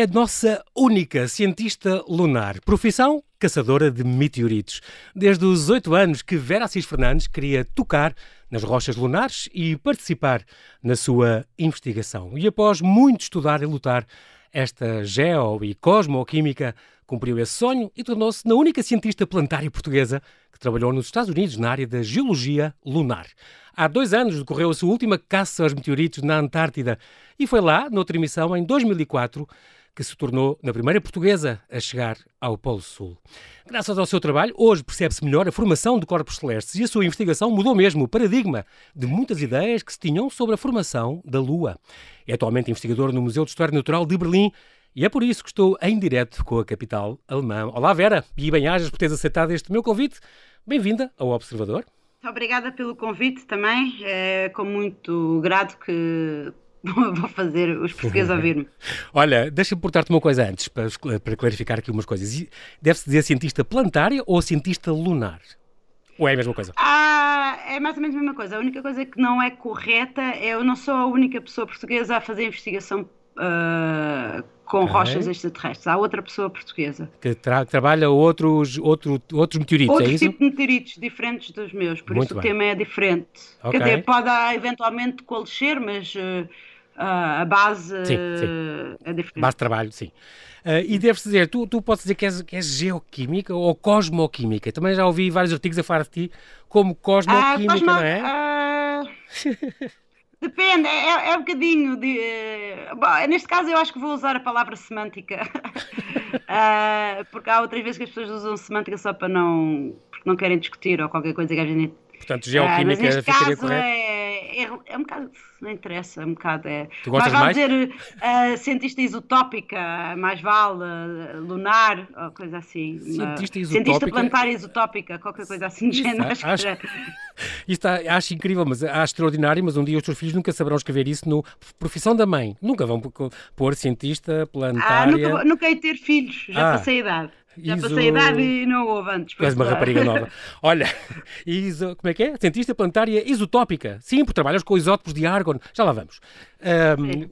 é a nossa única cientista lunar. Profissão? Caçadora de meteoritos. Desde os oito anos que Vera Assis Fernandes queria tocar nas rochas lunares e participar na sua investigação. E após muito estudar e lutar, esta geo e cosmoquímica cumpriu esse sonho e tornou-se na única cientista planetária portuguesa que trabalhou nos Estados Unidos na área da geologia lunar. Há dois anos decorreu a sua última caça aos meteoritos na Antártida e foi lá, noutra emissão, em 2004, que se tornou na primeira portuguesa a chegar ao Polo Sul. Graças ao seu trabalho, hoje percebe-se melhor a formação de corpos celestes e a sua investigação mudou mesmo o paradigma de muitas ideias que se tinham sobre a formação da Lua. É atualmente investigador no Museu de História Natural de Berlim e é por isso que estou em direto com a capital alemã. Olá, Vera, e bem-ajas por teres aceitado este meu convite. Bem-vinda ao Observador. Obrigada pelo convite também. É com muito grato que Vou fazer os portugueses ouvir-me. Olha, deixa-me portar-te uma coisa antes, para, para clarificar aqui umas coisas. Deve-se dizer cientista planetária ou cientista lunar? Ou é a mesma coisa? Ah, é mais ou menos a mesma coisa. A única coisa que não é correta é eu não sou a única pessoa portuguesa a fazer investigação ah, com okay. rochas extraterrestres. Há outra pessoa portuguesa. Que tra trabalha outros, outro, outros meteoritos, é Outro é isso? tipo de meteoritos, diferentes dos meus, por Muito isso bem. o tema é diferente. Okay. Quer dizer, pode ah, eventualmente coalescer, mas uh, a base sim, sim. é diferente. Base de trabalho, sim. Uh, e deves dizer, tu, tu podes dizer que és, que és geoquímica ou cosmoquímica. Também já ouvi vários artigos a falar de ti como cosmoquímica, cosmo... não é? Uh... Depende, é, é um bocadinho de. Eh, bom, neste caso, eu acho que vou usar a palavra semântica, uh, porque há outras vezes que as pessoas usam semântica só para não. porque não querem discutir ou qualquer coisa que a gente. Portanto, geoquímica uh, ficaria caso, correto. É é, é um bocado, não interessa, é um bocado. É, tu mais vale mais? dizer uh, cientista isotópica, mais vale uh, lunar, ou coisa assim. Cientista isotópica. Cientista planetária isotópica, qualquer coisa assim. de género, acho, acho, é, acho incrível, mas é, acho extraordinário, mas um dia os teus filhos nunca saberão escrever isso no profissão da mãe. Nunca vão pôr cientista planetária. Ah, nunca, nunca hei ter filhos, já ah. passei a idade. Já iso... passei a idade e não houve antes. És uma rapariga nova. Olha, iso... como é que é? Cientista planetária isotópica. Sim, porque trabalhas com isótopos de argon. Já lá vamos.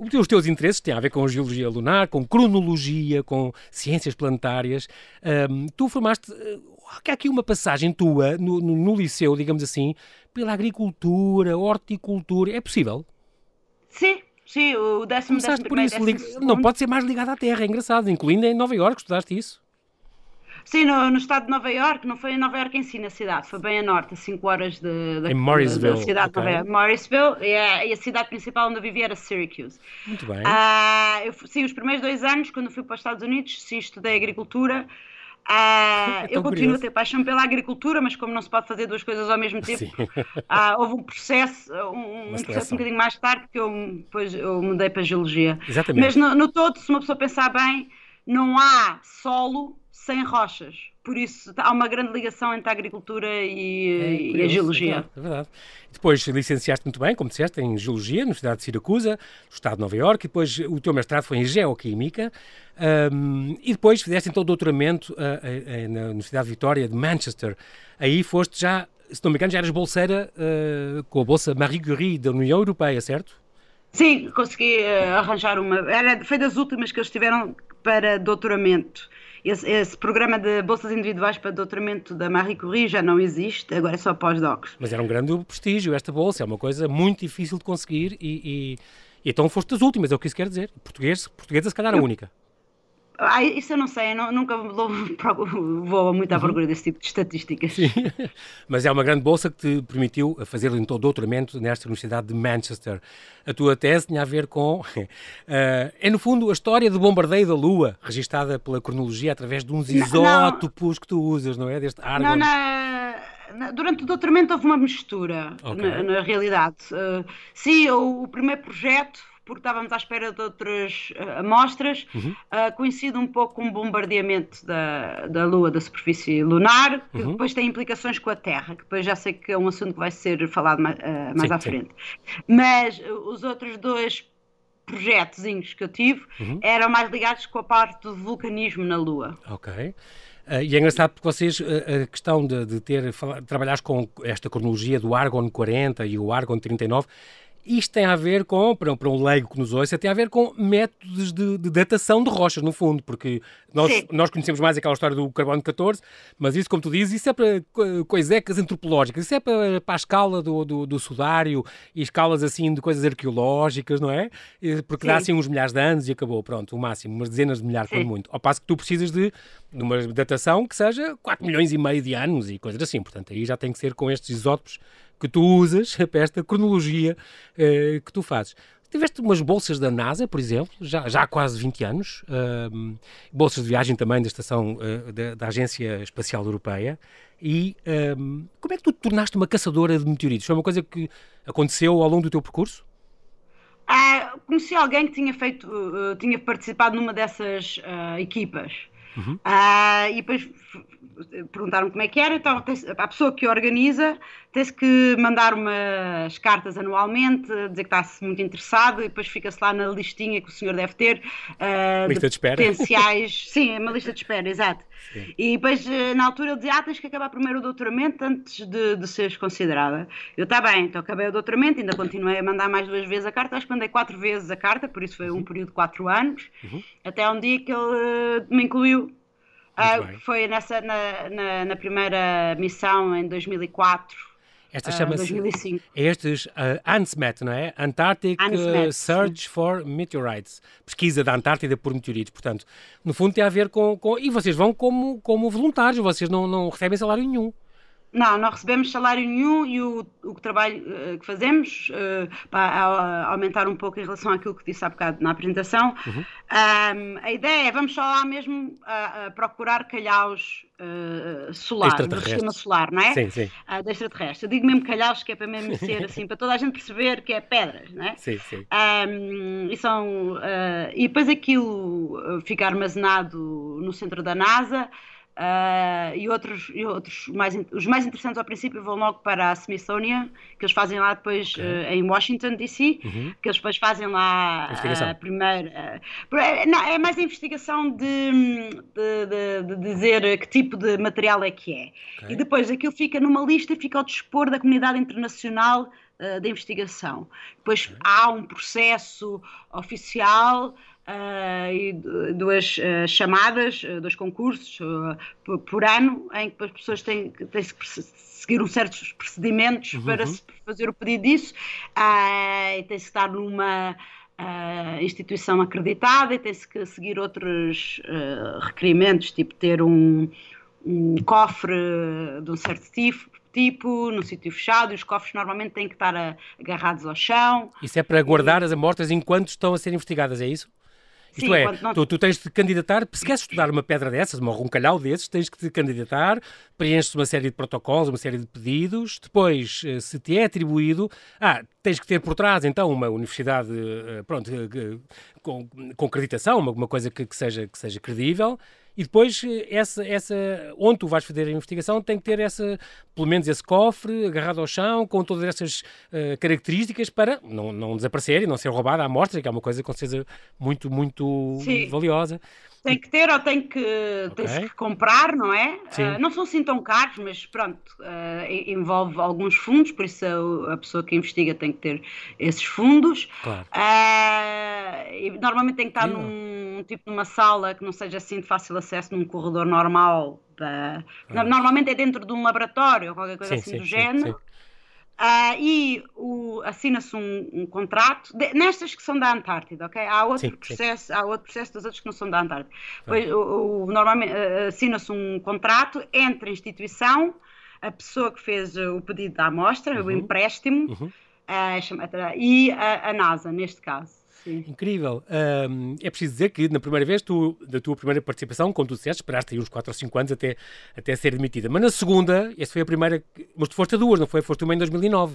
Um, os teus interesses têm a ver com geologia lunar, com cronologia, com ciências planetárias. Um, tu formaste eh, há aqui uma passagem tua no, no, no, liceu, digamos assim, pela agricultura, horticultura. É possível? Sim, sim. O décimo, décimo por primeiro, isso. Décimo não pode ser mais ligado à terra, é engraçado. Incluindo em Nova Iorque, estudaste isso? Sim, no, no, estado de Nova York, não foi em Nova York em si, na cidade, foi bem a norte, a 5 horas de, de, em Morrisville, da cidade okay. de Morrisville e a, é, e a, cidade principal onde eu vivi era Syracuse. Muito bem. Ah, eu, sim, os primeiros dois anos, quando fui para os Estados Unidos, sim, estudei agricultura. Ah, é eu continuo curioso. a ter paixão pela agricultura, mas como não se pode fazer duas coisas ao mesmo tempo, ah, houve um processo, um, um processo um bocadinho mais tarde que eu, depois eu mudei para a geologia. Exatamente. Mas no, no todo, se uma pessoa pensar bem, não há solo sem rochas. Por isso há uma grande ligação entre a agricultura e, é e a é geologia. É verdade. Depois licenciaste muito bem, como disseste, em geologia, na Universidade de Siracusa, no Estado de Nova Iorque. Depois o teu mestrado foi em geoquímica. Um, e depois fizeste então o doutoramento uh, uh, uh, na Universidade de Vitória de Manchester. Aí foste já, se não me engano, já eras bolseira uh, com a bolsa Marie Curie da União Europeia, certo? Sim, consegui uh, arranjar uma. Era, foi das últimas que eles tiveram para doutoramento. Esse, esse, programa de bolsas individuais para doutoramento da Marie Curie já não existe, agora é só pós-docs. Mas era um grande prestígio esta bolsa, é uma coisa muito difícil de conseguir e, e, e então foste das últimas, é o que isso quer dizer. Português, portuguesa se calhar a única. Eu... Ah, isso eu não sei, eu não, nunca vou muito à uhum. procura desse tipo de estatísticas. Sim. Mas é uma grande bolsa que te permitiu fazer então doutoramento nesta Universidade de Manchester. A tua tese tinha a ver com. Uh, é, no fundo, a história do bombardeio da Lua, registada pela cronologia através de uns isótopos não, que tu usas, não é? Deste argon. Não, não durante o doutoramento houve uma mistura, okay. na, na, realidade. Uh, sim, o, o, primeiro projeto porque estávamos à espera de outras uh, amostras, uhum. uh, eh, coincide um pouco com o bombardeamento da, da Lua, da superfície lunar, que uhum. depois tem implicações com a Terra, que depois já sei que é um assunto que vai ser falado eh, mais, uh, mais sim, à sim. frente. Mas os outros dois projetozinhos que eu tive uhum. eram mais ligados com a parte do vulcanismo na Lua. Ok. Uh, e é engraçado porque vocês, uh, a questão de, de ter, falar, trabalhares com esta cronologia do Argon 40 e o Argon 39, isto tem a ver com, para um, para um leigo que nos ouça, tem a ver com métodos de, de datação de rochas, no fundo, porque nós, nós conhecemos mais aquela história do carbono 14, mas isso, como tu dizes, isso é para coisecas antropológicas, isso é para, para a escala do, do, do sudário e escalas assim de coisas arqueológicas, não é? Porque Sim. dá assim uns milhares de anos e acabou, pronto, o máximo, umas dezenas de milhares, quando muito. Ao passo que tu precisas de, de uma datação que seja 4 milhões e meio de anos e coisas assim, portanto, aí já tem que ser com estes isótopos que tu usas para esta cronologia uh, que tu fazes. Tiveste umas bolsas da NASA, por exemplo, já, já há quase 20 anos, uh, bolsas de viagem também da estação uh, da, da, Agência Espacial Europeia. E ehm, como é que tu te tornaste uma caçadora de meteoritos? Foi uma coisa que aconteceu ao longo do teu percurso? Ah, conheci alguém que tinha feito, uh, tinha participado numa dessas equipas. Uhum. Ah, e depois perguntaram como é que era, então a pessoa que organiza tem-se que mandar umas cartas anualmente, dizer que está-se muito interessado e depois fica-se lá na listinha que o senhor deve ter. Uh, lista de, de espera. Potenciais... Sim, é uma lista de espera, exato. Sim. E depois, ah, na altura, ele dizia: Ah, tens que acabar primeiro o doutoramento antes de, de seres considerada. Eu, está bem, então acabei o doutoramento, ainda continuei a mandar mais duas vezes a carta, acho que mandei quatro vezes a carta, por isso foi um uhum. período de quatro anos, uhum. até um dia que ele ah, me incluiu Uh, foi nessa, na, na, na, primeira missão em 2004, esta ah, chama-se. 2005. É estes, uh, ah, ANSMET, não é? Antarctic ah, ANSMET, Search sim. for Meteorites. Pesquisa da Antártida por meteoritos. Portanto, no fundo tem a ver com. com... E vocês vão como, como voluntários, vocês não, não recebem salário nenhum. Não, não recebemos salário nenhum e o, o trabalho eh, que fazemos, uh, eh, para aumentar um pouco em relação àquilo que disse há bocado na apresentação, uhum. um, a ideia é vamos só lá mesmo uh, procurar calhaus eh, solar, do sistema solar, não é? Sim, sim. Uh, ah, do extraterrestre. Eu digo mesmo calhaus, que é para mesmo ser assim, para toda a gente perceber que é pedras, não é? Sim, sim. Um, e, são, uh, e depois aquilo ah, fica armazenado no centro da NASA. Uh, e outros, e outros mais, os mais interessantes ao princípio vão logo para a Smithsonian, que eles fazem lá depois okay. uh, em Washington DC, uhum. que eles depois fazem lá ah, a uh, primeira. É, não, é mais a investigação de, de, de, de, dizer que tipo de material é que é. Okay. E depois aquilo fica numa lista e fica ao dispor da comunidade internacional de investigação. Depois okay. há um processo oficial Uh, e duas uh, chamadas, uh, dois concursos por, por, ano, em que as pessoas têm, têm que seguir um certos procedimentos uhum. para uhum. fazer o pedido disso, ah, e tem-se que estar numa ah, instituição acreditada e tem-se que seguir outros ah, requerimentos, tipo ter um, um cofre de um certo tipo, tipo, num sítio fechado, e os cofres normalmente têm que estar agarrados ao chão. Isso é para guardar as amostras enquanto estão a ser investigadas, é isso? Isto Sim, é, tu, tu, tens de candidatar, se queres estudar uma pedra dessas, um roncalhau desses, tens que te candidatar, preenches uma série de protocolos, uma série de pedidos, depois, eh, se te é atribuído, ah, tens que ter por trás, então, uma universidade, eh, pronto, eh, com, com acreditação, uma, coisa que, que, seja, que seja credível, e depois, eh, essa, essa, onde tu vais fazer a investigação, tem que ter essa, pelo menos esse cofre agarrado ao chão, com todas essas uh, características para não, não desaparecer e não ser roubada a amostra, que é uma coisa com certeza muito, muito Sim. valiosa. Tem que ter ou tem que, okay. tens que comprar, não é? Uh, não são assim tão caros, mas pronto, uh, envolve alguns fundos, por isso a, a, pessoa que investiga tem que ter esses fundos. Claro. Uh, e normalmente tem que estar num num tipo numa sala que não seja assim de fácil acesso, num corredor normal. Da... Ah. Normalmente é dentro de um laboratório, qualquer coisa sim, assim sim, do sim, género. Uh, e assina-se um, um, contrato de, nestas que são da Antártida, ok? Há outro sim, processo, sim. há outro processo das outras que não são da Antártida. Ah. Pois, o, o, normalmente uh, ah, assina-se um contrato entre a instituição, a pessoa que fez o pedido da amostra, uhum. o empréstimo, uhum. uh, e a, a, NASA neste caso. Sim. Incrível. Um, é preciso dizer que na primeira vez, tu, da tua primeira participação, como tu disseste, esperaste aí uns 4 ou 5 anos até, até ser demitida. Mas na segunda, essa foi a primeira, mas tu foste a duas, não foi? Foste uma em 2009.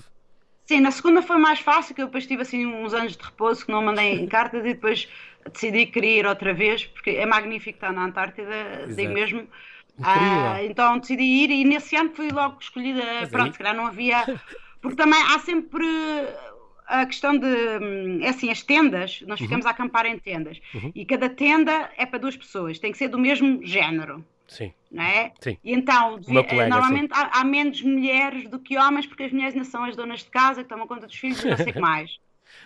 Sim, na segunda foi mais fácil, que eu depois tive assim uns anos de repouso que não mandei em cartas e depois decidi que queria ir outra vez, porque é magnífico estar na Antártida, digo mesmo. Ah, então decidi ir e nesse ano fui logo escolhida, Mas é. pronto, aí... se calhar não havia. Porque também há sempre a questão de. Hum, é assim, as tendas, nós uhum. ficamos a acampar em tendas. Uhum. E cada tenda é para duas pessoas, tem que ser do mesmo género. Sim. Não é? Sim. E então, colega, normalmente há, há, menos mulheres do que homens, porque as mulheres ainda são as donas de casa, que tomam conta dos filhos e não sei o que mais.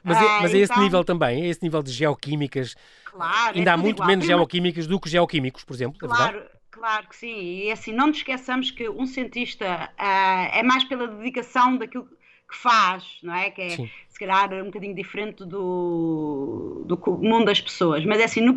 Mas, é, mas ah, é esse então nível também, é esse nível de geoquímicas. Claro, é Ainda é há muito igual. menos geoquímicas do que geoquímicos, por exemplo. É claro, é claro que sim. E é assim, não nos esqueçamos que um cientista uh, é mais pela dedicação daquilo que faz, não é? Que é, se calhar é um bocadinho diferente do, do mundo das pessoas, mas é assim, no,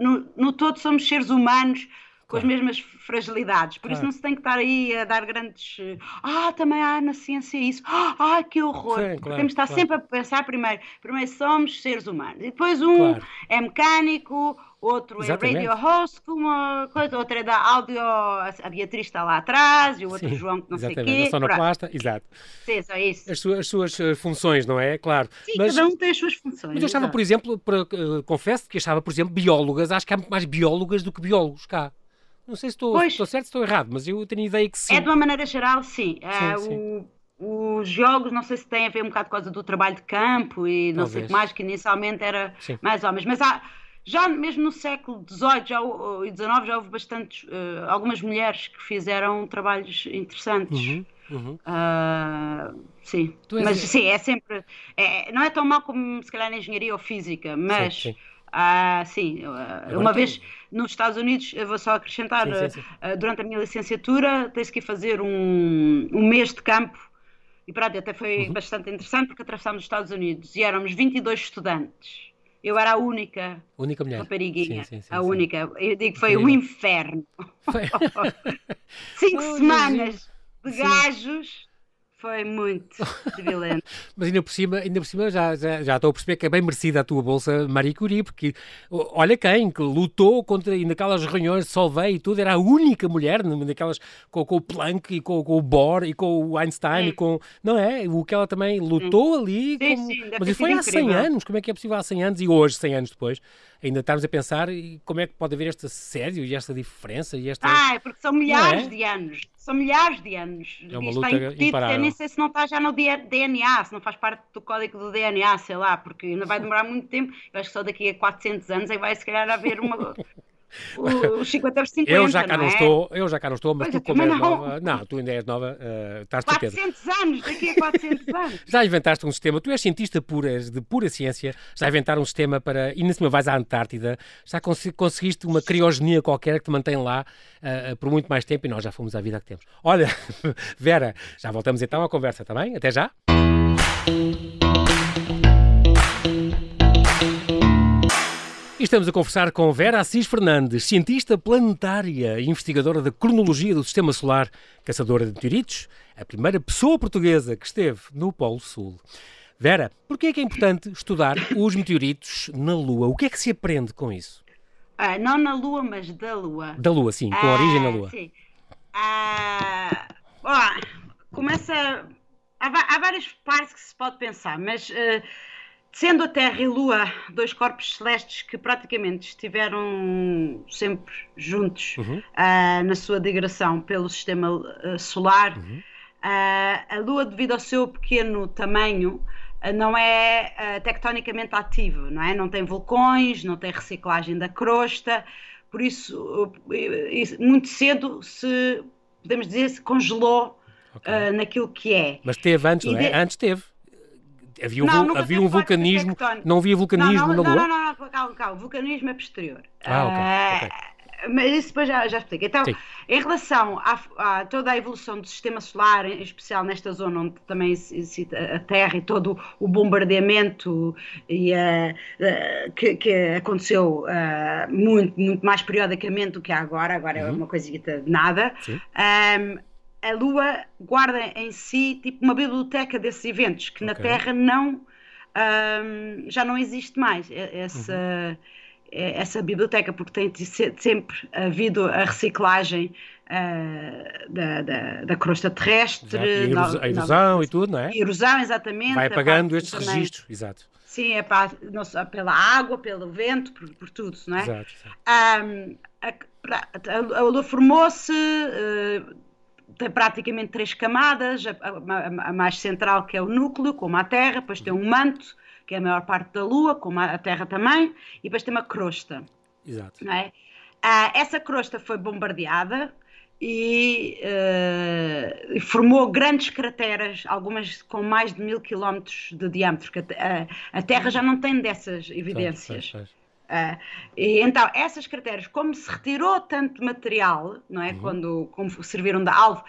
no, no todo somos seres humanos com claro. as mesmas fragilidades, por claro. isso não se tem que estar aí a dar grandes ah, também há na ciência isso, ah, que horror, Sim, claro, temos de estar sempre a pensar primeiro, primeiro somos seres humanos, e depois um é mecânico, outro é Exatamente. é Radio Host, uma coisa, outra é da áudio, a Beatriz está lá atrás, e o outro Sim, João que não exatamente, sei o quê. sonoplasta, exato. Sim, só isso. As suas, as suas eh, funções, não é? Claro. Sim, mas, cada um tem as suas funções. Mas eu achava, por exemplo, para, uh, confesso que achava, por exemplo, biólogas, acho que há muito mais biólogas do que biólogos cá. Não sei se estou, se estou certo, se estou errado, mas eu tenho ideia que é sim. É de uma maneira geral, sim. É, sim, uh, sim. O, os jogos, não sei se tem a ver um bocado com a causa do trabalho de campo e não Talvez. sei o que mais, que inicialmente era sim. mais homens. Mas há, já mesmo no século XVIII e XIX já houve bastantes, uh, algumas mulheres que fizeram trabalhos interessantes. Uhum. Uhum. Uh, sim, mas sim, é sempre. É, não é tão mal como se calhar na engenharia ou física, mas sim, sim. Ah, sim, eh, uma vez nos Estados Unidos, vou só acrescentar, sim, sim, eh, sim. durante a minha licenciatura, tens que fazer um, um mês de campo e pronto, até foi uhum. bastante interessante porque atravessámos os Estados Unidos e éramos 22 estudantes. Eu era a única, única mulher. rapariguinha, sim, sim, sim, a única. Eu digo que foi Incrível. um inferno. Foi. Cinco oh, semanas de gajos foi muito violento. Mas ainda por cima, ainda por cima já, já, já estou a perceber que é bem merecida a tua bolsa Marie Curie, porque olha quem, que lutou contra, e naquelas reuniões de Solvay e tudo, era a única mulher, naquelas, com, com o Planck e com, com, o Bohr e com o Einstein sim. e com, não é? O que ela também lutou sim. ali, sim, como, mas isso foi há 100 anos, como é que é possível há 100 anos e hoje, 100 anos depois, ainda estarmos a pensar e como é que pode haver este assédio e esta diferença e esta... Ah, é porque são é? milhares é? de anos, são milhares de anos. É uma luta está imparável. Eu nem sei se não está já no DNA, se não faz parte do código do DNA, sei lá, porque ainda vai demorar muito tempo. Eu acho que só daqui a 400 anos aí é vai se calhar haver uma... o, 50. Eu já cá não, não é? estou, eu já cá não estou, mas Olha, tu como és não. nova. Não, tu ainda és nova, uh, estás 400 anos, daqui a 400 anos. já inventaste um sistema, tu és cientista pura, de pura ciência, já inventaram um sistema para. E nesse cima vais à Antártida, já conseguiste uma criogenia qualquer que te mantém lá uh, por muito mais tempo e nós já fomos à vida que temos. Olha, Vera, já voltamos então à conversa, também. Tá até já. Estamos a conversar com Vera Assis Fernandes, cientista planetária e investigadora da cronologia do Sistema Solar, caçadora de meteoritos, a primeira pessoa portuguesa que esteve no Polo Sul. Vera, por que é que é importante estudar os meteoritos na Lua? O que é que se aprende com isso? Ah, não na Lua, mas da Lua. Da Lua, sim, com origem na Lua. Ah, sim. Ah, começa. Há, há, várias partes que se pode pensar, mas. Uh, Sendo a Terra e a Lua dois corpos celestes que praticamente estiveram sempre juntos uhum. uh, na sua digressão pelo sistema uh, solar, uhum. uh, a Lua, devido ao seu pequeno tamanho, não é tectonicamente ativa, não é? Não tem vulcões, não tem reciclagem da crosta, por isso, muito cedo se, podemos dizer, se congelou okay. naquilo que é. Mas teve antes, e não é? De... Antes teve havia um, não, havia um vulcanismo. Não havia vulcanismo não, não, na Lua? Não, não, não, calma, calma. Vulcanismo é posterior. Ah, ok. okay ah, mas isso depois já, já explico. Então, Sim. em relação a, toda a evolução do sistema solar, em especial nesta zona onde também se, a Terra e todo o bombardeamento e, ah, ah, que, que, aconteceu muito, muito mais periodicamente do que há agora, agora é uhum. é uma coisita de nada. Sim. Um, a Lua guarda em si tipo uma biblioteca desses eventos que okay. na Terra não um, já não existe mais essa uhum. Eh, essa biblioteca porque tem de ser, sempre havido a reciclagem uh, da, da, da, crosta terrestre erosão, a erosão e tudo não é erosão exatamente vai apagando estes registros exato Sim, é para, não só pela água, pelo vento, por, por tudo, não é? Exato. exato. Um, a, a, a, a Lua formou-se, uh, tem praticamente três camadas, a, a, a, mais central que é o núcleo, como a Terra, depois tem um manto, que é a maior parte da Lua, como a, Terra também, e depois tem uma crosta. Exato. Não é? ah, essa crosta foi bombardeada e uh, formou grandes crateras, algumas com mais de mil quilómetros de diâmetro, a, a, Terra já não tem dessas evidências. Uh, e então, essas crateras, como se retirou tanto material, não é? Uhum. Quando, como serviram de alvo,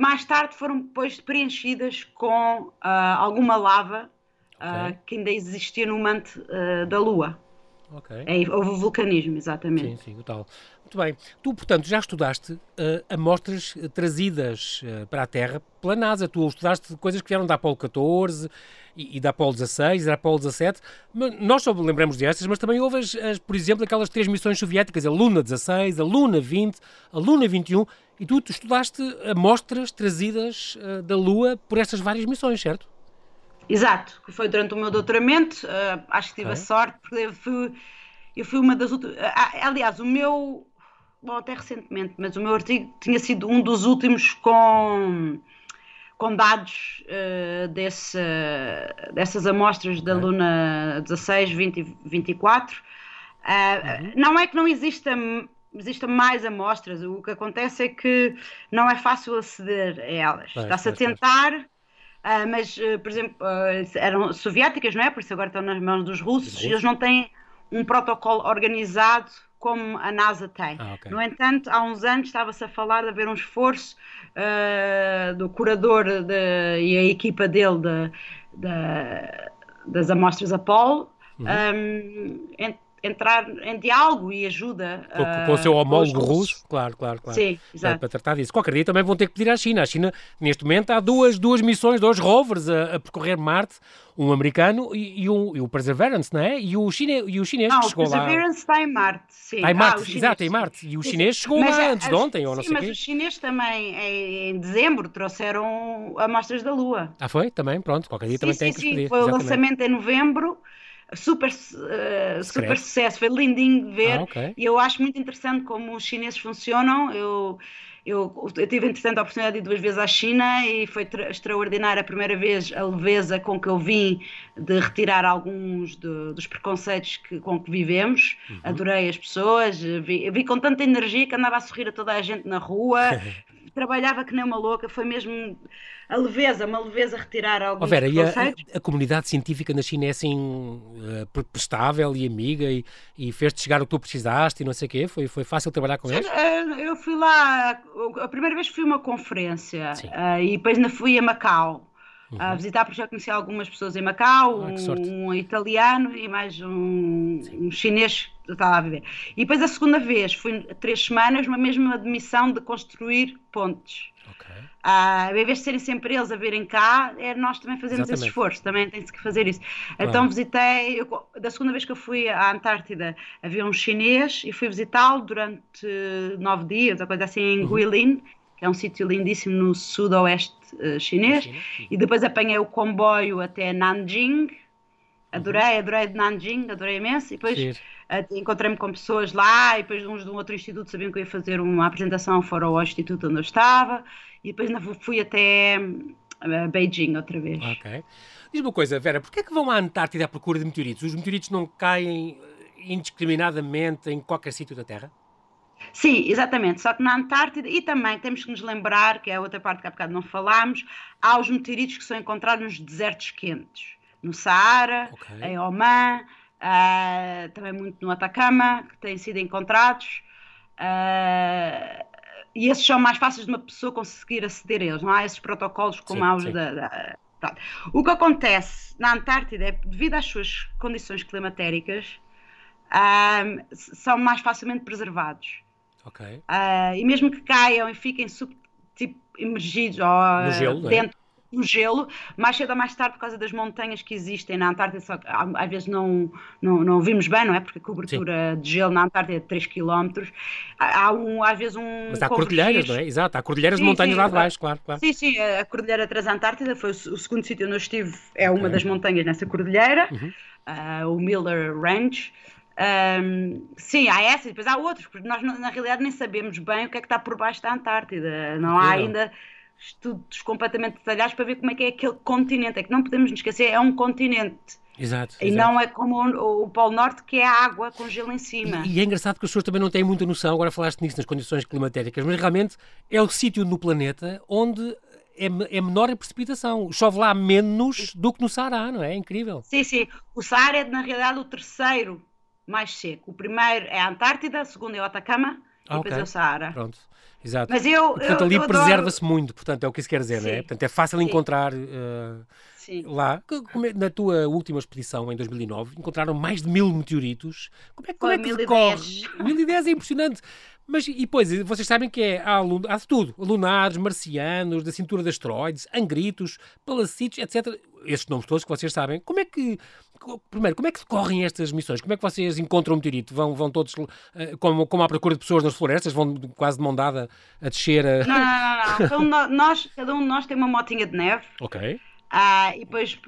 mais tarde foram depois preenchidas com uh, alguma lava ah, okay. uh, que ainda existia no manto ah, da Lua ok. É, houve vulcanismo, exatamente. Sim, sim, o tal. Muito bem. Tu, portanto, já estudaste uh, amostras eh, trazidas uh, para a Terra pela NASA. Tu estudaste coisas que vieram da Apolo 14 e, e da Apolo 16 e da Apolo 17. Mas nós só lembramos destas, mas também houve, as, as, por exemplo, aquelas três missões soviéticas, a Luna 16, a Luna 20, a Luna 21. E tu, tu estudaste amostras trazidas uh, da Lua por estas várias missões, certo? Exato, que foi durante o meu ah. doutoramento, uh, acho que tive okay. a sorte, porque eu fui, eu fui uma das últimas. Ah, aliás, o meu. Bom, até recentemente, mas o meu artigo tinha sido um dos últimos com, com dados uh, desse, dessas amostras da Luna 16, 20 e 24. Uh, uhum. Não é que não exista existam mais amostras. O que acontece é que não é fácil aceder a elas. Está-se a tentar ah, mas, eh, por exemplo, ah, eram soviéticas, não é? Por isso agora estão nas mãos dos russos. russos. Eles não têm um protocolo organizado como a NASA tem. Ah, okay. No entanto, há uns anos estava-se a falar de haver um esforço ah, do curador de, e a equipa dele de, de, das amostras Apollo. Uhum. Um, entrar em diálogo e ajuda. Com, uh, com o ah, seu homólogo russo, claro, claro, claro. Sim, exato. Para, tratar disso. Qualquer dia também vão ter que pedir à China. A China, neste momento, há duas, duas missões, dois rovers a, a percorrer Marte, um americano e, e, um, e, o Perseverance, não é? E o, chine, e o chinês não, que chegou lá. O Perseverance está em Marte, sim. Está em ah, Marte, ah, exato, em Marte. E o chinês chegou mas lá antes a, de ontem, sim, ou não sei o quê. Mas os chineses também, em, dezembro, trouxeram amostras da Lua. Ah, foi? Também? Pronto, qualquer dia sim, também sim, tem que pedir. Sim, foi exatamente. o lançamento em novembro super, uh, super sucesso, foi lindinho de ver. Ah, okay. E eu acho muito interessante como os chineses funcionam. Eu, eu, eu tive, entretanto, a oportunidade de ir duas vezes à China e foi extraordinário a primeira vez a leveza com que eu vim de retirar alguns de, dos preconceitos que, com que vivemos. Uhum. Adorei as pessoas, vi, vi com tanta energia que andava a sorrir a toda a gente na rua. trabalhava que nem uma louca, foi mesmo a leveza, uma leveza retirar alguns oh Vera, a, a, comunidade científica na China é assim uh, prestável e amiga e, e fez-te chegar o que tu precisaste e não sei o quê? Foi, foi fácil trabalhar com eles? Eh, eu fui lá, a primeira vez fui a uma conferência uh, e depois ainda fui a Macau uhum. a visitar, porque já conheci algumas pessoas em Macau, ah, um, italiano e mais um, um chinês que estava a viver. E depois a segunda vez, fui três semanas, uma mesma admissão de construir pontes. Okay. Ah, em vez de serem sempre eles a virem cá, é nós também fazemos Exatamente. esse esforço, também tem-se que fazer isso. Claro. Então visitei, eu, da segunda vez que eu fui à Antártida, havia um chinês e fui visitá-lo durante nove dias, a coisa assim, em uhum. Guilin que é um sítio lindíssimo no sudoeste uh, chinês, China, e depois apanhei o comboio até Nanjing. Adorei, uhum. adorei de Nanjing, adorei imenso. E depois uh, encontrei-me com pessoas lá, e depois uns de um outro instituto sabiam que eu ia fazer uma apresentação, foram ao instituto onde eu estava, e depois fui até uh, Beijing outra vez. Ok. Diz uma coisa, Vera, porquê é que vão à Antártida à procura de meteoritos? Os meteoritos não caem indiscriminadamente em qualquer sítio da Terra? Sim, exatamente. Só que na Antártida, e também temos que nos lembrar, que é a outra parte que há bocado não falámos, há os meteoritos que são encontrados nos desertos quentes, no Saara, okay. em Oman, uh, também muito no Atacama, que têm sido encontrados. Uh, e esses são mais fáceis de uma pessoa conseguir aceder a eles, não há esses protocolos como há os da, da o que acontece na Antártida é devido às suas condições climatéricas, um, ah, são mais facilmente preservados. Ok. Uh, e mesmo que caiam e fiquem sub, tipo, emergidos ou, ah, no gelo, é? dentro é? gelo, mais cedo ou mais tarde, por causa das montanhas que existem na Antártida, só que ah, às vezes não, não, não vimos bem, não é? Porque a cobertura Sim. de gelo na Antártida é de 3 km. Há um, às vezes um. Mas há cordilheiras, não é? Exato, há cordilheiras sim, de montanhas sim, lá é atrás, claro, claro. Sim, sim, a Cordilheira Transantártida foi o segundo sítio onde eu estive, é uma okay. das montanhas nessa cordilheira, uhum. uh, o Miller Ranch. Um, sim, há essa, depois há outros, porque nós na realidade nem sabemos bem o que é que está por baixo da Antártida. Não há é. ainda estudos completamente detalhados para ver como é que é aquele continente. É que não podemos nos esquecer, é um continente. Exato, e exato. não é como o, o, Polo Norte, que é água com gelo em cima. E, e, é engraçado que as pessoas também não têm muita noção, agora falaste nisso, nas condições climatéricas, mas realmente é o sítio no planeta onde é, é, menor a precipitação. Chove lá menos do que no Saara, não é? é incrível. Sim, sim. O Saara é, na realidade, o terceiro mais seco. O primeiro é a Antártida, o segundo é o Atacama ah, e depois é o Saara. Pronto. Exato. Mas eu, portanto, eu, ali preserva-se adoro... muito, portanto, é o que isso quer dizer, não é? Portanto, é fácil Sim. encontrar uh, lá. É, na tua última expedição, em 2009, encontraram mais de mil meteoritos. Como é, como é que 1010. decorre? 1010 é impressionante. Mas, e depois, vocês sabem que é, há, há de tudo. Lunares, marcianos, da cintura de asteroides, angritos, palacitos, etc. Esses nomes todos que vocês sabem. Como é que, primeiro, como é que decorrem estas missões? Como é que vocês encontram o meteorito? Vão, vão todos, como, eh, como à procura de pessoas nas florestas, vão quase de mão dada a descer a... Ah, não, não, não. não. nós, cada um de nós tem uma motinha de neve. Ok. Ah, e depois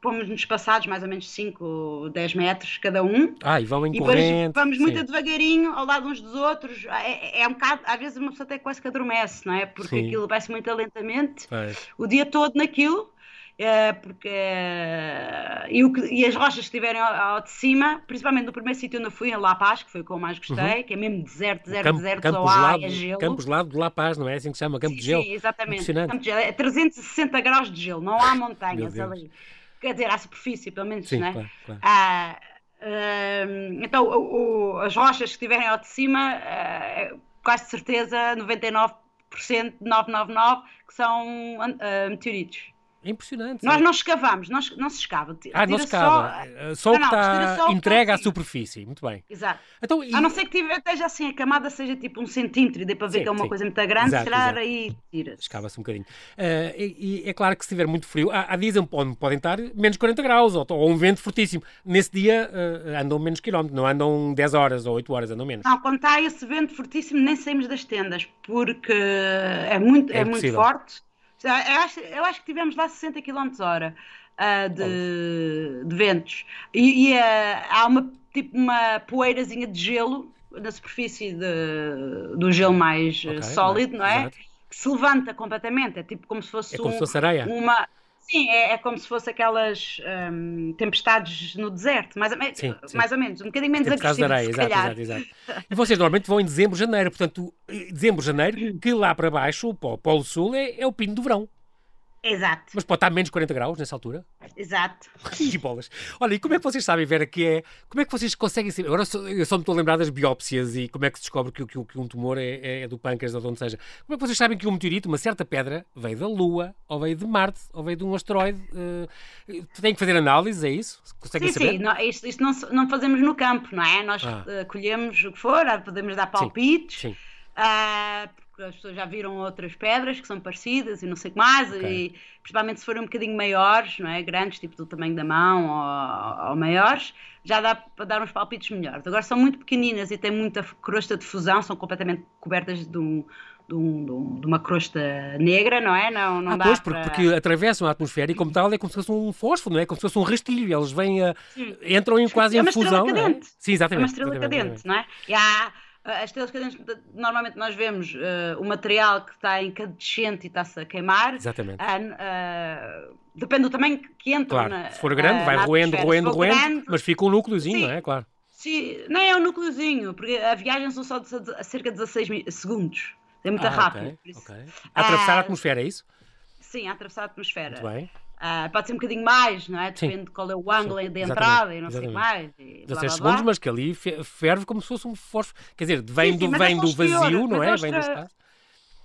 fomos nos passados mais ou menos 5, 10 metros cada um. Ah, e vão em e corrente. Vamos muito devagarinho ao lado uns dos outros. Ah, é, é, é, um bocado, às vezes uma pessoa até quase que adormece, não é? Porque sim. aquilo vai-se muito lentamente. O dia todo naquilo. É, porque, eh, e, o que, e as rochas que estiverem ao, ao, de cima, principalmente no primeiro sítio onde eu fui, em La Paz, que foi o que eu mais uhum. gostei, uhum. que é mesmo deserto, deserto, campo, deserto, campo só há é gelo. Campos gelado de La Paz, não é assim que se chama? Campo sim, de gelo. Sim, exatamente. Campo de gelo. É 360 graus de gelo, não há montanhas ali. Quer dizer, à superfície, pelo menos, sim, não é? Claro, claro. Ah, ah então, o, o, as rochas que estiverem ao de cima, uh, quase de certeza 99% 999 que são uh, meteoritos. É impressionante. Nós não escavamos, nós, não se escava. Ah, não se escava. Só, eh, só o que está entregue à superfície. Muito bem. Exato. Então, e... A não ser que tiver, esteja assim, a camada seja tipo um centímetro e dê para ver sim, que é uma sim. coisa muito grande, exato, tirar exato. aí tira-se. Escava-se um bocadinho. Uh, e, e, é claro que se estiver muito frio, há, há dias onde podem estar menos 40 graus ou, ou um vento fortíssimo. Nesse dia uh, andam menos quilómetros, não andam 10 horas ou 8 horas, andam menos. Não, quando está esse vento fortíssimo nem saímos das tendas porque é muito, é, é muito forte eu acho, eu acho que tivemos lá 60 km hora uh, de, de, ventos. E, e uh, há uma, tipo, uma poeirazinha de gelo na superfície de, do gelo mais ah, okay, sólido, né, não é? Exatamente. Que se levanta completamente. É tipo como se fosse, é como um, se fosse areia. uma Sim, é, é, como se fosse aquelas um, tempestades no deserto, mais, sim, sim. mais ou menos, um bocadinho menos agressivo, areia, exato, exato, exato, E vocês normalmente vão em dezembro, janeiro, portanto, eh, dezembro, janeiro, que lá para baixo, para o Polo Sul, é, é o pino do verão. Exato. Mas pode estar menos 40 graus nessa altura? Exato. Que bolas. Olha, e como é que vocês sabem, Vera, que é. Como é que vocês conseguem saber? Agora eu só me estou a lembrar das biópsias e como é que se descobre que, que, que um tumor é, é, é do pâncreas ou de onde seja. Como é que vocês sabem que um meteorito, uma certa pedra, veio da Lua, ou veio de Marte, ou veio de um asteroide? Uh, tem que fazer análise, é isso? Conseguem sim, saber? Sim, não, isto, isto não, não, fazemos no campo, não é? Nós ah. uh, colhemos o que for, ah, podemos dar palpites. Sim. sim. Uh, ah, porque as pessoas já viram outras pedras que são parecidas e não sei o que mais, okay. e principalmente se forem um bocadinho maiores, não é? Grandes, tipo do tamanho da mão ou, ou maiores, já dá para dar uns palpites melhores. Agora são muito pequeninas e têm muita crosta de fusão, são completamente cobertas de um de, um, de, uma crosta negra, não é? Não, não ah, dá pois, porque, porque atravessam a atmosfera e, como tal, é como se fosse um fósforo, não é? Como se fosse um rastilho. Eles vêm a... entram em quase é em fusão. É uma estrela é? cadente. É? Sim, exatamente. É uma estrela cadente, não é? E há as telhas cadentes, normalmente nós vemos uh, o material que está incandescente e está-se a queimar. Exatamente. Uh, uh, depende do tamanho que entra. Claro, na, se for grande, ah, vai roendo, roendo, roendo, mas fica um núcleozinho, Sim. não é? Claro. Sim, não é um núcleozinho, porque a viagem são só de, de, cerca de 16 segundos. É muito ah, rápido. Okay, okay. Atravessar a atmosfera, é isso? Sim, a atravessar a atmosfera. Muito bem. Uh, pode ser um bocadinho mais, não é? Depende Sim. de qual é o ângulo Sim, de entrada e não sei mais. E 16 então, blá, blá, segundos, blá. mas que ali ferve como se fosse um fósforo. Quer dizer, vem Sim, do, é é? vem do vazio, pior, não é? Esta, do espaço.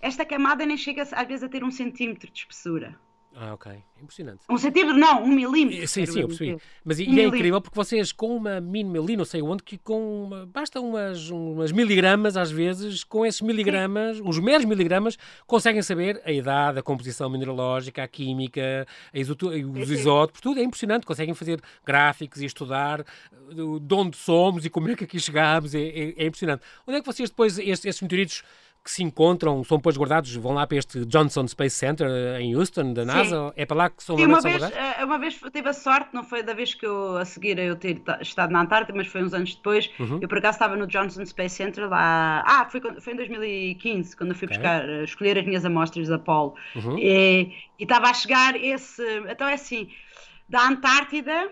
Esta camada nem chega às vezes a ter um centímetro de espessura. Ah, ok. É impressionante. Um centímetro, não, um milímetro. Eh, sim, sim, eu percebi. Mas e, é incrível porque vocês, com uma mínima ali, não sei onde, que com. Uma, basta umas, umas miligramas, às vezes, com esses miligramas, sim. uns meros miligramas, conseguem saber a idade, a composição mineralógica, a química, a os isótopos, tudo. É impressionante. Conseguem fazer gráficos e estudar eh, de onde somos e como é que aqui chegámos. É, é, é impressionante. Onde é que vocês depois, estes, estes meteoritos que se encontram, são depois guardados, vão lá para este Johnson Space Center eh, em Houston, da NASA? Sim. É para lá que são Sim, uma vez, são eh, uma vez tive a sorte, não foi da vez que eu, a seguir, eu ter estado na Antártida, mas foi uns anos depois. Uhum. Eu, por acaso, estava no Johnson Space Center lá. Ah, foi, foi em 2015, quando eu fui okay. buscar, eh, escolher as minhas amostras da Apollo. Uhum. E, e estava a chegar esse. Então é assim, da Antártida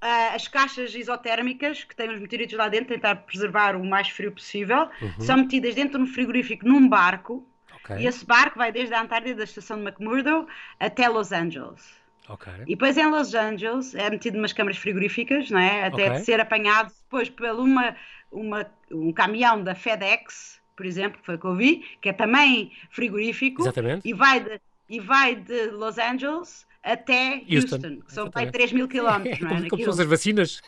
ah, as caixas isotérmicas, que têm os meteoritos lá dentro, tentar preservar o mais frio possível, uhum. são metidas dentro de um frigorífico num barco. Okay. E esse barco vai desde a Antártida, da estação de McMurdo, até Los Angeles. Okay. E depois em Los Angeles é metido umas câmaras frigoríficas, não é? Até okay. ser apanhado depois por uma, uma, um caminhão da FedEx, por exemplo, que foi que eu vi, que é também frigorífico. Exatamente. E vai de, e vai de Los Angeles até Houston, Houston que são para 3 mil quilómetros. É, é, como, são as vacinas.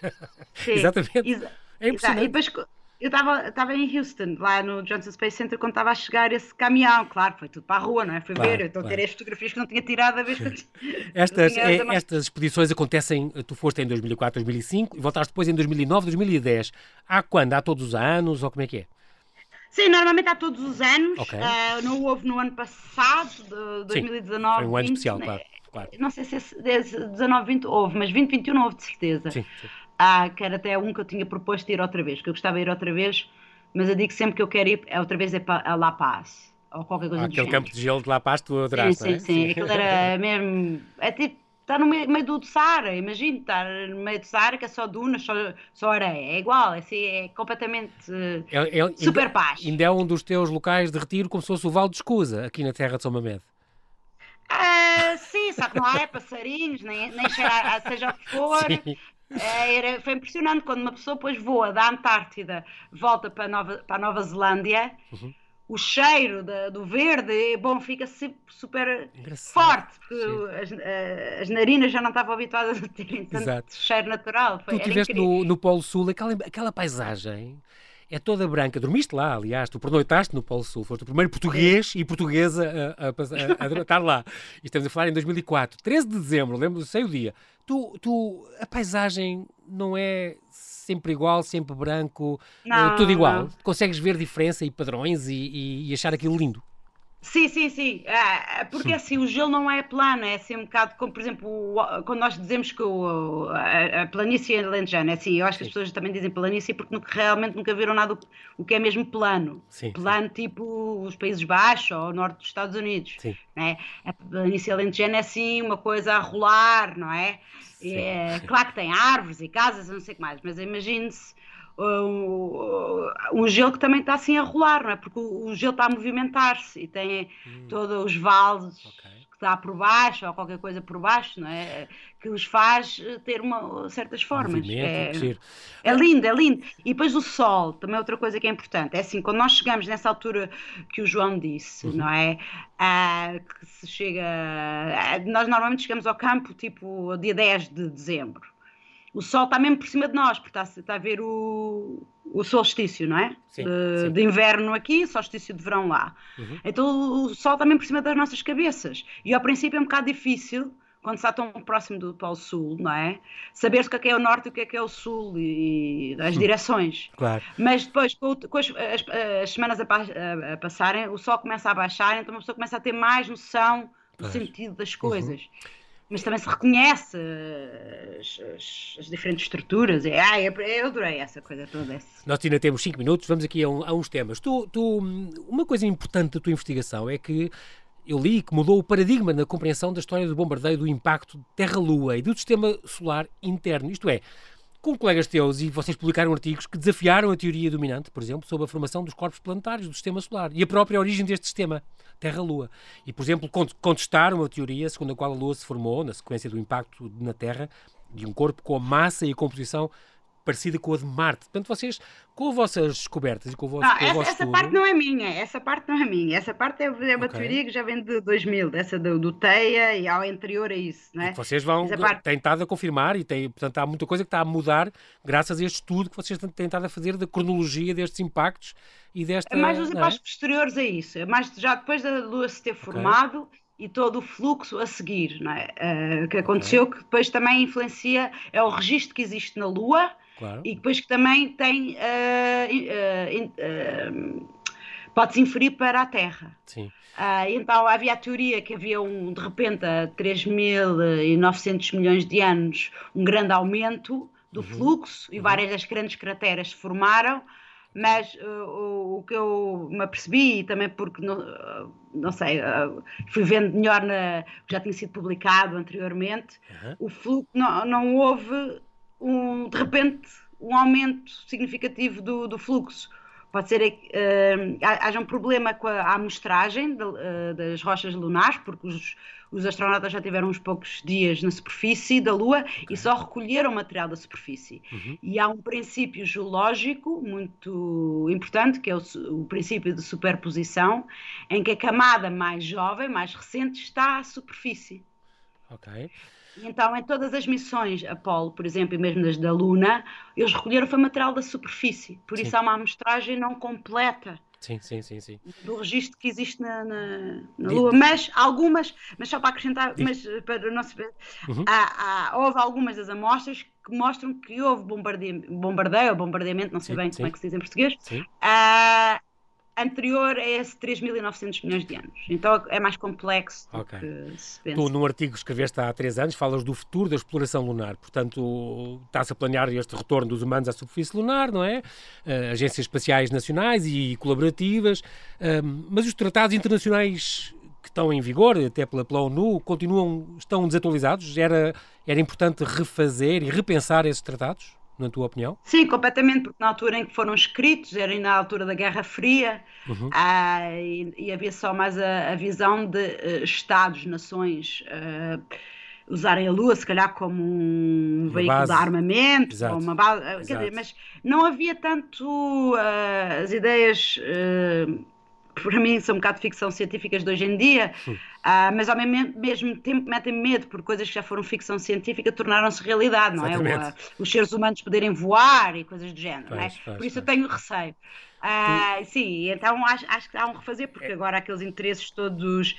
Sim, exatamente. Exa é impressionante. E depois, eu estava em Houston, lá no Johnson Space Center, quando estava a chegar esse caminhão, claro, foi tudo para a rua, não é? Foi claro, ver, eu então claro. a ter as fotografias que não tinha tirado a vez que estas, é, estas expedições acontecem, tu foste em 2004, 2005 e voltaste depois em 2009, 2010. Há quando? Há todos os anos ou como é que é? Sim, normalmente há todos os anos. Okay. Uh, não houve no ano passado, de 2019. Sim, foi um ano 20, especial, né? claro. Claro. Não sei se esse, 19, 20 houve, mas 20, 21 houve de certeza. Sim, sim. Ah, que era até um que eu tinha proposto ir outra vez, que eu gostava de ir outra vez, mas eu digo sempre que eu quero ir é outra vez é a La Paz. Ou qualquer coisa ah, Aquele campo de gelo de La Paz, tu adoraste, Sim, é? sim, é? sim. Aquilo era mesmo... É tipo, está tá no meio, do Saara, imagino, estar no meio do Saara que é só dunas, só, só areia, é igual, é, assim, é completamente é, é, é super ainda, paz. Ainda é um dos teus locais de retiro, como se fosse o Val de Escusa, aqui na terra de São Mamed. Ah, sim, só que não há é passarinhos, nem, nem cheira, seja o que for. É, era, foi impressionante quando uma pessoa depois voa da Antártida, volta para a Nova, para Nova Zelândia, uhum. o cheiro de, do verde, bom, fica super Engraçado. forte, porque as, eh, as, narinas já não estavam habituadas a terem tanto Exato. cheiro natural. Foi, tu estiveste no, no Polo Sul, aquela, aquela paisagem é toda branca. Dormiste lá, aliás, tu pernoitaste no Polo Sul, foste o primeiro português e portuguesa a, a, a, a estar lá. E estamos a falar em 2004, 13 de dezembro, lembro, sei o dia. Tu, tu, a paisagem não é sempre igual, sempre branco, eh, não, tudo igual. Não. Consegues ver diferença e padrões e, e, e achar aquilo lindo. Sim, sim, sim. Ah, porque é assim, o gelo não é plano, é assim um bocado como, por exemplo, quando nós dizemos que o, a, a planície é alentejana, é assim, eu acho que as pessoas também dizem planície porque nunca, realmente nunca viram nada o, o que é mesmo plano. Sim, plano sim. tipo os Países Baixos ou o norte dos Estados Unidos. Sim. Né? A planície alentejana é assim uma coisa a rolar, não é? é claro que tem árvores e casas não sei o que mais, mas imagine-se um, um gelo que também está assim a rolar, não é? Porque o, o gelo está a movimentar-se e tem hum. todos os vales okay. que está por baixo ou qualquer coisa por baixo, não é? Que os faz eh, ter uma, certas formas. É, é, lindo, é lindo. E depois o sol, também é outra coisa que é importante. É assim, quando nós chegamos nessa altura que o João disse, uhum. não é? Ah, que se chega. Ah, nós normalmente chegamos ao campo tipo dia 10 de dezembro o sol está mesmo por cima de nós, porque está, está a ver o, o solstício, não é? Sim, de, sim. de, inverno aqui, solstício de verão lá. Uhum. Então o sol está mesmo por cima das nossas cabeças. E ao princípio é um bocado difícil, quando está tão próximo do Polo Sul, não é? Saber-se o que é que é o Norte e o que é que é o Sul e, as direções. Claro. Mas depois, com, com as, as, as, semanas a, a, a passarem, o sol começa a baixar, então uma pessoa começa a ter mais noção do sentido das uhum. coisas. Uhum mas também se reconhece eh, as, as, as diferentes estruturas. é ah, eu, eu, adorei essa coisa toda. Essa. Nós ainda temos 5 minutos, vamos aqui a, um, a uns temas. Tu, tu, uma coisa importante da tua investigação é que eu li que mudou o paradigma na compreensão da história do bombardeio do impacto Terra-Lua e do sistema solar interno. Isto é, com colegas teus e vocês publicaram artigos que desafiaram a teoria dominante, por exemplo, sobre a formação dos corpos planetários do sistema solar e a própria origem deste sistema. Terra-Lua. E, por exemplo, contestar uma teoria segundo a qual a Lua se formou, na sequência do impacto na Terra, de um corpo com a massa e a composição parecida com a de Marte. Portanto, vocês, com as vossas descobertas e com o vosso, não, ah, com essa, vosso essa parte não é minha, essa parte não é minha. Essa parte é, é uma okay. teoria que já vem de 2000, dessa do, do TEIA e ao anterior a isso. Né? vocês vão, parte... têm estado a confirmar e tem, portanto, há muita coisa que está a mudar graças a este estudo que vocês têm tentado a fazer da cronologia destes impactos e desta... É mais os é? impactos é? posteriores a isso, é mais já depois da Lua se ter formado... e todo o fluxo a seguir, não é? Uh, que aconteceu, okay. que depois também influencia, é o registro que existe na Lua Claro. E depois que também tem. Uh, uh, uh, inferir para a Terra. Sim. Ah, então havia a teoria que havia um, de repente, a 3.900 milhões de anos, um grande aumento do uhum. fluxo e uhum. várias das grandes crateras se formaram mas uh, o, o, que eu me apercebi, e também porque, não, uh, não sei, uh, fui vendo melhor na, já tinha sido publicado anteriormente, uhum. o fluxo, não, não houve um, de repente um aumento significativo do, do fluxo. Pode ser que uh, haja um problema com a, a amostragem de, uh, das rochas lunares, porque os, os, astronautas já tiveram uns poucos dias na superfície da Lua okay. e só recolheram material da superfície. Uhum. E há um princípio geológico muito importante, que é o, o princípio de superposição, em que a camada mais jovem, mais recente, está à superfície. Ok. Então, em todas as missões Apolo, por exemplo, e mesmo das da Luna, eles recolheram foi material da superfície. Por isso sim. há uma amostragem não completa. Sim, sim, sim, sim. Do registro que existe na, na, na Lua. Mas algumas, mas só para acrescentar, mas eh, para não se uhum. há, houve algumas das amostras que mostram que houve bombardeio, bombardeio bombardeamento, não sei sim, bem sim. como é que se diz em português, sim. Uh, anterior a esse 3.900 milhões de anos. Então é mais complexo do okay. que se pensa. Tu, num artigo que escreveste há três anos, falas do futuro da exploração lunar. Portanto, está-se a planear este retorno dos humanos à superfície lunar, não é? Eh, agências espaciais nacionais e colaborativas. Ehm, mas os tratados internacionais que estão em vigor, até pela, pela ONU, continuam, estão desatualizados? Era, era importante refazer e repensar esses tratados? na tua opinião? Sim, completamente, porque na altura em que foram escritos, era na altura da Guerra Fria, uhum. ah, e, e, havia só mais a, a visão de uh, Estados, nações. Uh, usarem a Lua, se calhar, como um uma veículo base. de armamento, Exato. uma base. Eh, quer dizer, mas não havia tanto uh, as ideias uh, para mim são um bocado ficção científicas de hoje em dia, uh, mas ao mesmo, mesmo tempo metem medo por coisas que já foram ficção científica tornaram-se realidade, não Exatamente. é? O, ah, os seres humanos poderem voar e coisas do género, pois, não é? Pois, por isso pois. eu tenho receio. Uh, sim, então acho, acho, que há um refazer, porque é. agora aqueles interesses todos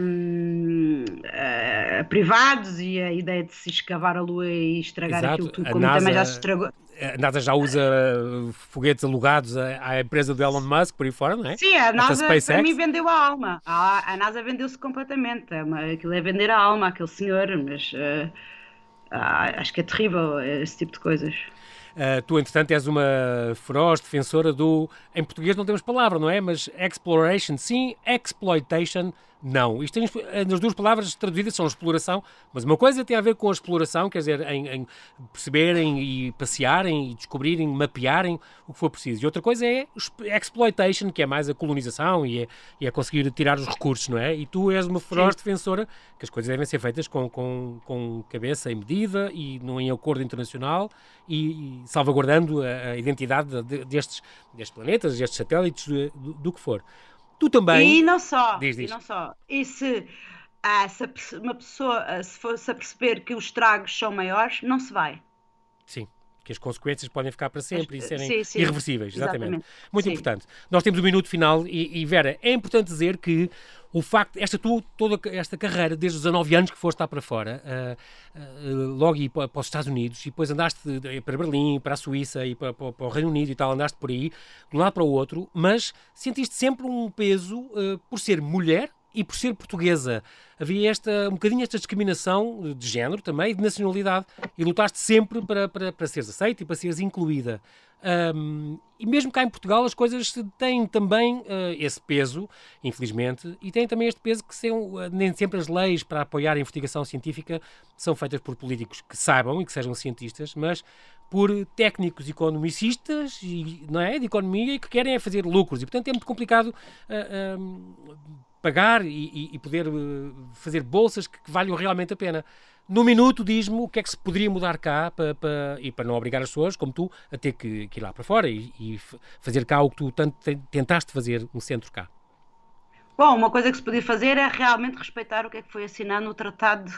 um, privados e a ideia de se escavar a lua e estragar Exato. aquilo tudo, como NASA... também já se estragou eh, a NASA já usa eh, foguetes alugados à empresa do Elon Musk, por aí fora, não é? Sim, a NASA a para mim vendeu a alma. A, a NASA vendeu-se completamente. É uma, aquilo é vender a alma àquele senhor, mas uh, acho que é terrível esse tipo de coisas. Uh, tu, entretanto, és uma feroz defensora do. Em português não temos palavra, não é? Mas exploration, sim, exploitation não. Isto tem, eh, as duas palavras traduzidas são exploração, mas uma coisa tem a ver com a exploração, quer dizer, em, em perceberem e passearem e descobrirem, mapearem o que for preciso. E outra coisa é exploitation, que é mais a colonização e é, e é conseguir tirar os recursos, não é? E tu és uma feroz Sim. defensora que as coisas devem ser feitas com, com, com cabeça e medida e não em acordo internacional e, e salvaguardando a, a identidade de, destes, destes planetas, destes satélites, do, do, do que for. Tu também. E não só. Diz, diz. E não só. E se, ah, se uma pessoa ah, se fosse a perceber que os tragos são maiores, não se vai. Sim que as consequências podem ficar para sempre e serem sim, sim. irreversíveis, exatamente. exatamente. Muito sim. importante. Nós temos um minuto final e, e, Vera, é importante dizer que o facto, esta tua, toda esta carreira, desde os 19 anos que foste lá para fora, uh, uh, logo ir para, para, os Estados Unidos, e depois andaste para Berlim, para a Suíça, e para, para, para, o Reino Unido e tal, andaste por aí, de um lado para o outro, mas sentiste sempre um peso uh, por ser mulher, e por ser portuguesa. Havia esta, um bocadinho esta discriminação de género também, de nacionalidade, e lutaste sempre para, para, para seres aceita e para seres incluída. Um, e mesmo cá em Portugal as coisas têm também uh, esse peso, infelizmente, e têm também este peso que são, uh, nem sempre as leis para apoiar a investigação científica são feitas por políticos que saibam e que sejam cientistas, mas por técnicos economicistas e, não é, de economia e que querem é fazer lucros. E, portanto, é muito complicado uh, pagar e, e poder eh, fazer bolsas que, que valham realmente a pena. No minuto, diz-me o que é que se poderia mudar cá para, para, e para não obrigar as pessoas, como tu, a ter que, que ir lá para fora e, e, fazer cá o que tu tanto tentaste fazer, no centro cá. Bom, uma coisa que se podia fazer é realmente respeitar o que é que foi assinado no Tratado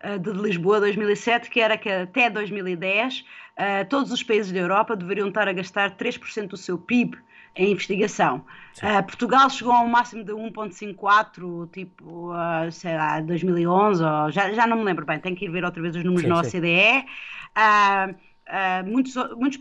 eh, de Lisboa 2007, que era que até 2010 eh, todos os países da Europa deveriam estar a gastar 3% do seu PIB em investigação. Uh, Portugal chegou ao máximo de 1.54, tipo, uh, sei lá, 2011, ou, já, já não me lembro bem, tenho que ir ver outra vez os números sim, na OCDE. Uh, ah, muitos, muitos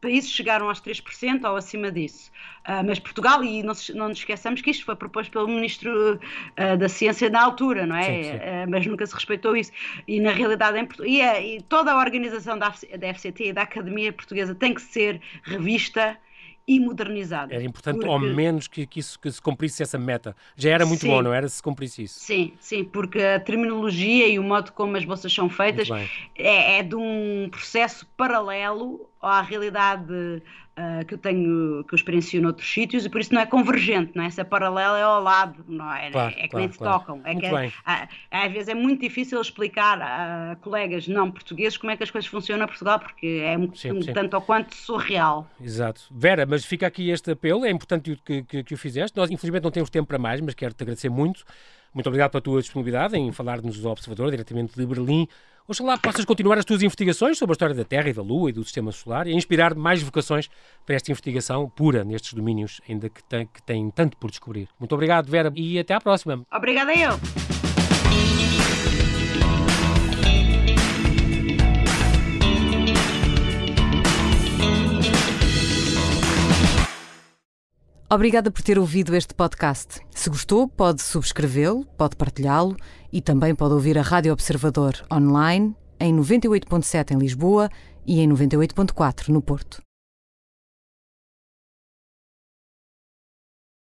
países chegaram aos 3% ou acima disso. Uh, mas Portugal, e não, não, nos esqueçamos que isto foi proposto pelo Ministro uh, da Ciência na altura, não é? Sim, sim. Uh, mas nunca se respeitou isso. E na realidade, em e, é, e toda a organização da, da FCT e da Academia Portuguesa tem que ser revista e modernizado. Era importante, porque... ao menos, que, que, isso, que se cumprisse essa meta. Já era muito sim, bom, não era? Se cumprisse isso. Sim, sim, porque a terminologia e o modo como as bolsas são feitas é, é de um processo paralelo ou à realidade uh, que eu tenho, que eu experiencio noutros sítios, e por isso não é convergente, não é? Essa é paralela é ao lado, não é? Claro, é que claro, nem se claro. tocam. É que É, ah, às vezes é muito difícil explicar a colegas não portugueses como é que as coisas funcionam em Portugal, porque é muito, sim, sim. tanto ou quanto surreal. Exato. Vera, mas fica aqui este apelo, é importante que, que, que o fizeste. Nós, infelizmente, não temos tempo para mais, mas quero-te agradecer muito. Muito obrigado pela tua disponibilidade em falar-nos do Observador, diretamente de Berlim. Oxalá possas continuar as tuas investigações sobre a história da Terra e da Lua e do Sistema Solar e inspirar mais vocações para esta investigação pura nestes domínios ainda que, tem, que têm tanto por descobrir. Muito obrigado, Vera, e até à próxima. Obrigada eu. Obrigada por ter ouvido este podcast. Se gostou, pode subscrevê-lo, pode partilhá-lo e também pode ouvir a Rádio Observador online em 98.7 em Lisboa e em 98.4 no Porto.